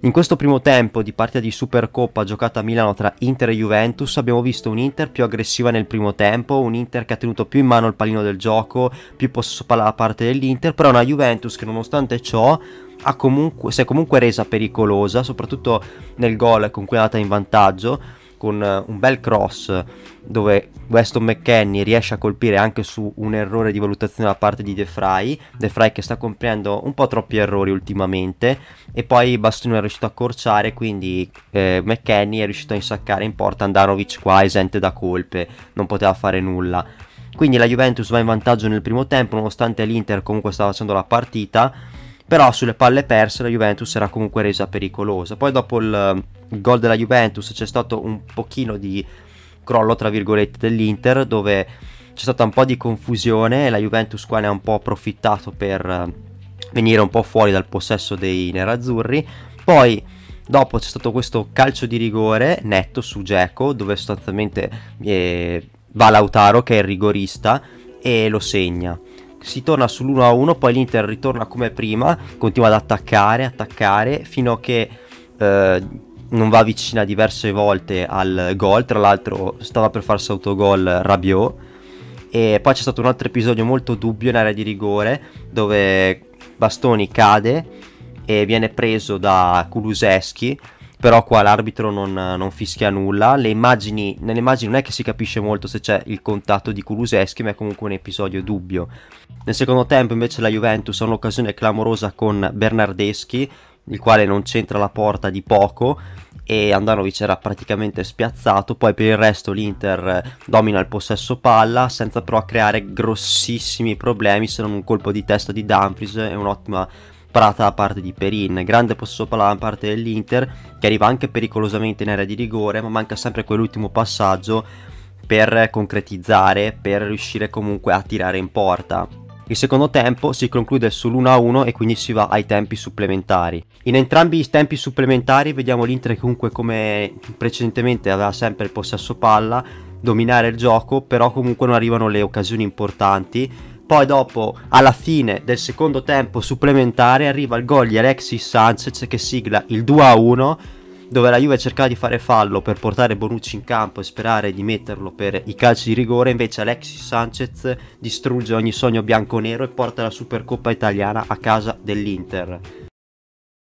In questo primo tempo di partita di Supercoppa giocata a Milano tra Inter e Juventus abbiamo visto un Inter più aggressiva nel primo tempo, un Inter che ha tenuto più in mano il pallino del gioco, più posso parlare da parte dell'Inter, però una Juventus che nonostante ciò comunque, si è comunque resa pericolosa, soprattutto nel gol con cui è andata in vantaggio con eh, un bel cross dove Weston McKennie riesce a colpire anche su un errore di valutazione da parte di De Fry. De Fry che sta compiendo un po' troppi errori ultimamente e poi Bastino è riuscito a accorciare, quindi eh, McKennie è riuscito a insaccare in porta Andanovic qua esente da colpe, non poteva fare nulla. Quindi la Juventus va in vantaggio nel primo tempo nonostante l'Inter comunque stava facendo la partita però sulle palle perse la Juventus era comunque resa pericolosa. Poi dopo il, gol della Juventus c'è stato un pochino di crollo, tra virgolette, dell'Inter, dove c'è stata un po' di confusione e la Juventus qua ne ha un po' approfittato per eh, venire un po' fuori dal possesso dei nerazzurri. Poi dopo c'è stato questo calcio di rigore netto su Geco, dove sostanzialmente eh, va Lautaro che è il rigorista e lo segna si torna sull'1 a 1, poi l'Inter ritorna come prima, continua ad attaccare, attaccare, fino a che eh, non va vicina diverse volte al gol, tra l'altro stava per farsi autogol Rabiot, e poi c'è stato un altro episodio molto dubbio in area di rigore, dove Bastoni cade e viene preso da Kuluseschi, però qua l'arbitro non, non fischia nulla. Immagini, nelle immagini non è che si capisce molto se c'è il contatto di Kuluseschi, ma è comunque un episodio dubbio. Nel secondo tempo invece la Juventus ha un'occasione clamorosa con Bernardeschi, il quale non c'entra la porta di poco e Andanovic era praticamente spiazzato, poi per il resto l'Inter eh, domina il possesso palla senza però creare grossissimi problemi se non un colpo di testa di Dumfries e un'ottima parata da parte di Perin, grande possesso palla da parte dell'Inter che arriva anche pericolosamente in area di rigore ma manca sempre quell'ultimo passaggio per concretizzare, per riuscire comunque a tirare in porta il secondo tempo si conclude sull'1-1 e quindi si va ai tempi supplementari. In entrambi i tempi supplementari vediamo l'Inter comunque come precedentemente aveva sempre il possesso palla, dominare il gioco, però comunque non arrivano le occasioni importanti. Poi dopo, alla fine del secondo tempo supplementare, arriva il gol di Alexis Sanchez che sigla il 2-1 dove la Juve cercava di fare fallo per portare Bonucci in campo e sperare di metterlo per i calci di rigore, invece Alexis Sanchez distrugge ogni sogno bianco-nero e porta la Supercoppa italiana a casa dell'Inter.